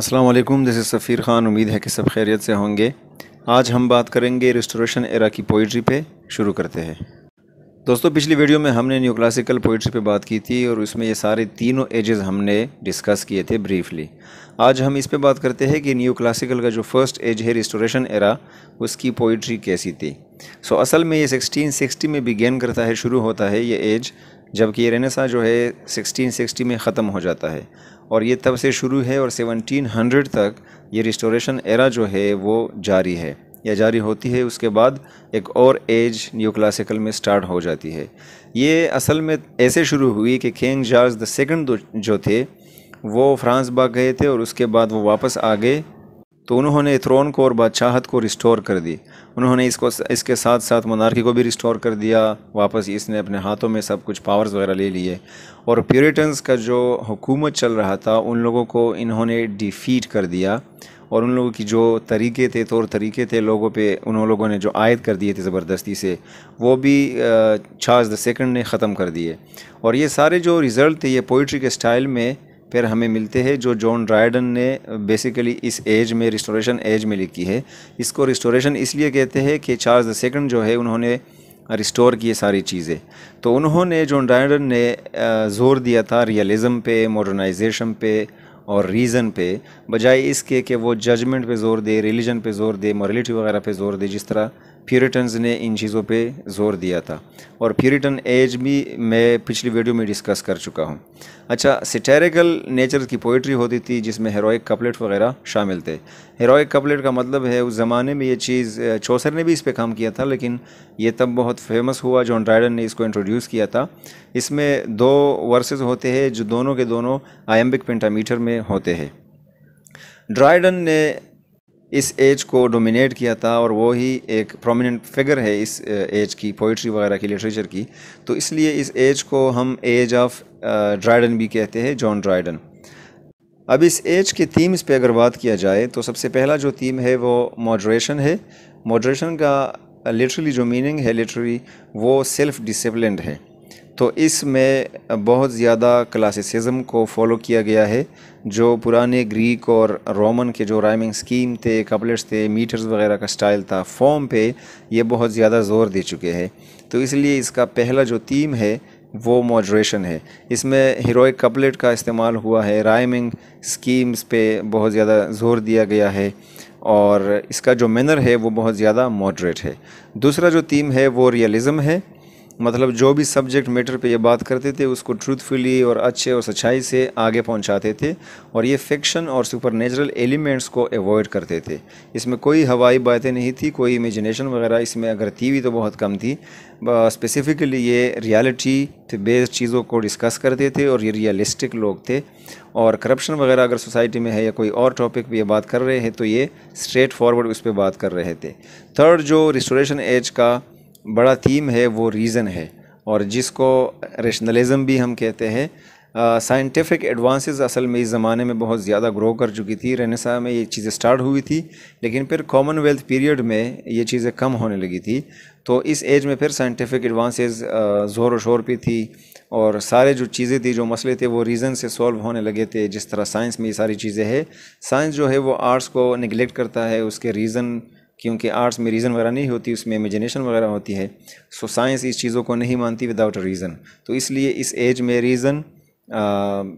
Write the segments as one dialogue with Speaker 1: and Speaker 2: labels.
Speaker 1: असलम जैसे सफ़ीर ख़ान उम्मीद है कि सब खैरियत से होंगे आज हम बात करेंगे रेस्टोरेशन एरा की पोइट्री पे शुरू करते हैं दोस्तों पिछली वीडियो में हमने न्यू क्लासिकल पोइट्री पे बात की थी और उसमें ये सारे तीनों एजेस हमने डिस्कस किए थे ब्रीफली आज हम इस पे बात करते हैं कि न्यू क्लासिकल का जो फर्स्ट एज है रिस्टोरेशन एरा उसकी पोइट्री कैसी थी सो so, असल में ये 1660 में बिगेन करता है शुरू होता है ये एज जबकि ये रेनेसा जो है 1660 में ख़त्म हो जाता है और ये तब से शुरू है और 1700 तक ये रिस्टोरेशन एरा जो है वो जारी है या जारी होती है उसके बाद एक और एज न्यू क्लासिकल में स्टार्ट हो जाती है ये असल में ऐसे शुरू हुई कि किंग जार्ज द सेकंड जो थे वो फ्रांस भाग गए थे और उसके बाद वो वापस आ गए तो उन्होंने थ्रोन को और बादशाहत को रिस्टोर कर दी उन्होंने इसको इसके साथ साथ मनारकी को भी रिस्टोर कर दिया वापस इसने अपने हाथों में सब कुछ पावर्स वगैरह ले लिए और प्योरिटन्स का जो हुकूमत चल रहा था उन लोगों को इन्होंने डिफ़ीट कर दिया और उन लोगों की जो तरीके थे तौर तरीके थे लोगों पे उन लोगों ने जो आयद कर दिए थे ज़बरदस्ती से वो भी चार्ल्स द सेकंड ने ख़त्म कर दिए और ये सारे जो रिज़ल्ट थे ये पोइट्री के स्टाइल में फिर हमें मिलते हैं जो जॉन ड्राइडन ने बेसिकली इस एज में रिस्टोरेशन एज में लिखी है इसको रिस्टोरेशन इसलिए कहते हैं कि चार्ल्स द सेकंड जो है उन्होंने रिस्टोर किए सारी चीज़ें तो उन्होंने जॉन ड्राइडन ने जोर दिया था रियलिज़म पे मॉडर्नाइजेशन पे और रीज़न पे बजाय इसके कि वो जजमेंट पे ज़ोर दे रिलीजन पे ज़ोर दे मॉरलिटी वगैरह पे ज़ोर दे जिस तरह प्यूरिटन्स ने इन चीज़ों पे जोर दिया था और प्यूरिटन एज भी मैं पिछली वीडियो में डिस्कस कर चुका हूँ अच्छा सिटेरिकल नेचर की पोइट्री होती थी जिसमें हेरोइक कपलेट वगैरह शामिल थे हेरोइक कपलेट का मतलब है उस ज़माने में ये चीज़ चौसर ने भी इस पर काम किया था लेकिन ये तब बहुत फेमस हुआ जॉन ड्राइडन ने इसको इंट्रोड्यूस किया था इसमें दो वर्सेज होते हैं जो दोनों के दोनों आयम्बिक पेंटामीटर में होते हैं ड्राइडन ने इस एज को डोमिनेट किया था और वो ही एक प्रोमिनेंट फिगर है इस एज की पोइट्री वगैरह की लिटरेचर की तो इसलिए इस एज को हम एज ऑफ ड्राइडन भी कहते हैं जॉन ड्राइडन अब इस एज के थीम्स पे अगर बात किया जाए तो सबसे पहला जो थीम है वो मॉडरेशन है मॉडरेशन का लिटरली जो मीनिंग है लिटरली वो सेल्फ़ डिसिप्लिन है तो इसमें बहुत ज़्यादा क्लासिसिज्म को फॉलो किया गया है जो पुराने ग्रीक और रोमन के जो राइमिंग स्कीम थे कपलेट्स थे मीटर्स वगैरह का स्टाइल था फॉर्म पे ये बहुत ज़्यादा ज़ोर दे चुके हैं तो इसलिए इसका पहला जो थीम है वो मॉड्रेशन है इसमें हीरोइक कपलेट का इस्तेमाल हुआ है राइमिंग स्कीम्स पे बहुत ज़्यादा ज़ोर दिया गया है और इसका जो मैनर है वो बहुत ज़्यादा मॉडरेट है दूसरा जो थीम है वो रियलिज़म है मतलब जो भी सब्जेक्ट मैटर पे ये बात करते थे उसको ट्रूथफुली और अच्छे और सच्चाई से आगे पहुंचाते थे और ये फिक्शन और सुपर एलिमेंट्स को अवॉइड करते थे इसमें कोई हवाई बातें नहीं थी कोई इमेजिनेशन वगैरह इसमें अगर थी भी तो बहुत कम थी स्पेसिफ़िकली ये रियलिटी बेस्ड चीज़ों को डिस्कस करते थे और ये रियलिस्टिक लोग थे और करप्शन वगैरह अगर सोसाइटी में है या कोई और टॉपिक पर यह बात कर रहे हैं तो ये स्ट्रेट फॉरवर्ड उस पर बात कर रहे थे थर्ड जो रिस्टोरेशन एज का बड़ा थीम है वो रीज़न है और जिसको रेशनलिज़म भी हम कहते हैं साइंटिफिक एडवांसेस असल में इस ज़माने में बहुत ज़्यादा ग्रो कर चुकी थी रेनेसा में ये चीज़ें स्टार्ट हुई थी लेकिन फिर कॉमनवेल्थ पीरियड में ये चीज़ें कम होने लगी थी तो इस एज में फिर साइंटिफिक एडवांसेस ज़ोर शोर पे थी और सारे जो चीज़ें थी जो मसले थे वो रीज़न से सॉल्व होने लगे थे जिस तरह साइंस में ये सारी चीज़ें है साइंस जो है वो आर्ट्स को निगलेक्ट करता है उसके रीज़न क्योंकि आर्ट्स में रीज़न वगैरह नहीं होती उसमें इमेजिनेशन वगैरह होती है सो साइंस इस चीज़ों को नहीं मानती विदाउट अ रीज़न तो इसलिए इस एज में reason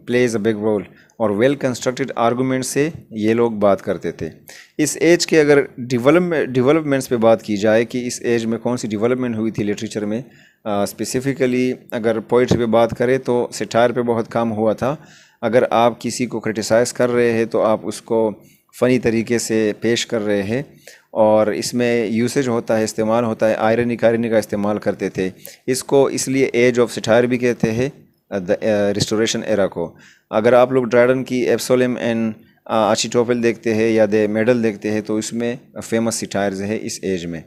Speaker 1: plays a big role और वेल कंस्ट्रक्टेड आर्गूमेंट से ये लोग बात करते थे इस एज के अगर डिवेलपमेंट डिवलपमेंट्स पे बात की जाए कि इस एज में कौन सी डिवलपमेंट हुई थी लिटरेचर में स्पेसिफ़िकली uh, अगर पोइट्री पे बात करें तो सिटायर पे बहुत काम हुआ था अगर आप किसी को क्रिटिसाइज़ कर रहे हैं तो आप उसको फ़नी तरीके से पेश कर रहे हैं और इसमें यूसेज होता है इस्तेमाल होता है आयरन इकायरनी का इस्तेमाल करते थे इसको इसलिए एज ऑफ सिठायर भी कहते हैं रिस्टोरेशन एरा को अगर आप लोग ड्राइडन की एप्सोलम एंड आशीटोफेल देखते हैं या दे मेडल देखते हैं तो इसमें फेमस सिटायर्स है इस एज में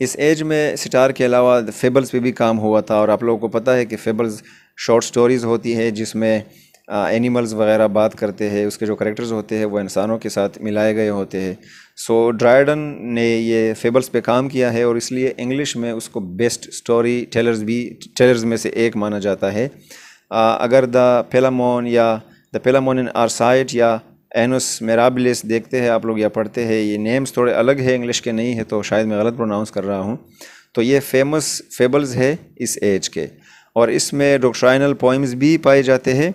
Speaker 1: इस एज में सिटार के अलावा फेबल्स पे भी काम हुआ था और आप लोगों को पता है कि फेबल्स शॉर्ट स्टोरीज़ होती है जिसमें एनिमल्स वगैरह बात करते हैं उसके जो करेक्टर्स होते हैं वो इंसानों के साथ मिलाए गए होते हैं सो ड्राइडन ने ये फेबल्स पे काम किया है और इसलिए इंग्लिश में उसको बेस्ट स्टोरी टेलर्स भी टेलर्स में से एक माना जाता है आ, अगर द पेलामोन या द पेलामोन इन आरसाइट या एनस मेराबिलिस देखते हैं आप लोग या पढ़ते हैं ये नेम्स थोड़े अलग है इंग्लिश के नहीं है तो शायद मैं गलत प्रोनाउंस कर रहा हूँ तो ये फेमस फेबल्स है इस एज के और इसमें डॉक्ट्राइनल पोइम्स भी पाए जाते हैं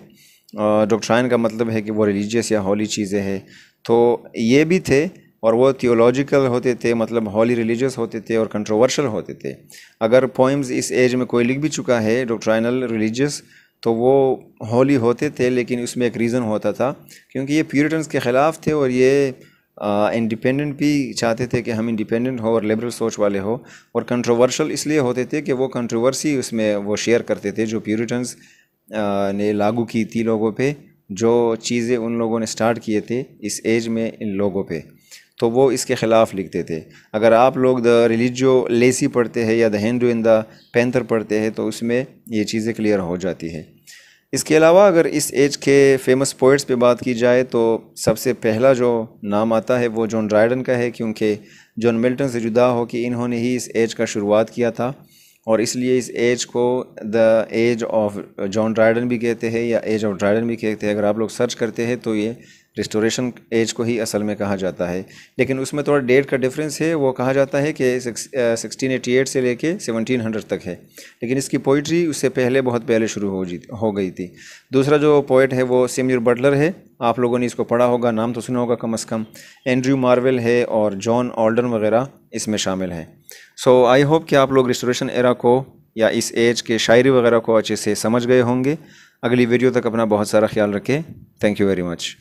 Speaker 1: डॉक्ट्राइन का मतलब है कि वो रिलीजियस या हॉली चीज़ें हैं तो ये भी थे और वो थियोलॉजिकल होते थे मतलब हॉली रिलीजियस होते थे और कंट्रोवर्शल होते थे अगर पोइम्स इस एज में कोई लिख भी चुका है डॉक्ट्राइनल रिलीजियस तो वो हॉली होते थे लेकिन उसमें एक रीज़न होता था क्योंकि ये प्यूरिटन्स के ख़िलाफ़ थे और ये इंडिपेंडेंट भी चाहते थे कि हम इंडिपेंडेंट हो और लिबरल सोच वाले हो और कंट्रोवर्शल इसलिए होते थे कि वो कंट्रोवर्सी उसमें वो शेयर करते थे जो प्यूरिटन्स ने लागू की थी लोगों पे जो चीज़ें उन लोगों ने स्टार्ट किए थे इस एज में इन लोगों पे तो वो इसके ख़िलाफ़ लिखते थे अगर आप लोग द रिलीजो लेसी पढ़ते हैं या the Hindu in the panther पढ़ते हैं तो उसमें ये चीज़ें क्लियर हो जाती है इसके अलावा अगर इस एज के फेमस पोइट्स पे बात की जाए तो सबसे पहला जो नाम आता है वो जॉन ड्राइडन का है क्योंकि जॉन मिल्टन से जुदा हो कि इन्होंने ही इस एज का शुरुआत किया था और इसलिए इस एज को the age of John Dryden भी कहते हैं या एज ऑफ ड्राइडन भी कहते हैं अगर आप लोग सर्च करते हैं तो ये रिस्टोरेशन एज को ही असल में कहा जाता है लेकिन उसमें थोड़ा डेट का डिफरेंस है वो कहा जाता है कि सिक्सटीन एटी एट से लेके सेवनटीन हंड्रेड तक है लेकिन इसकी पोइट्री उससे पहले बहुत पहले शुरू हो जी हो गई थी दूसरा जो पोइट है वो सेम्यूर बटलर है आप लोगों ने इसको पढ़ा होगा नाम तो सुना होगा कम अज़ कम एंड्रयू मार्वेल है और जॉन ऑल्डन वगैरह इसमें शामिल हैं सो आई होप कि आप लोग रिस्टोरेशन एरा को या इस एज के शायरी वगैरह को अच्छे से समझ गए होंगे अगली वीडियो तक अपना बहुत सारा ख्याल रखें थैंक यू वेरी मच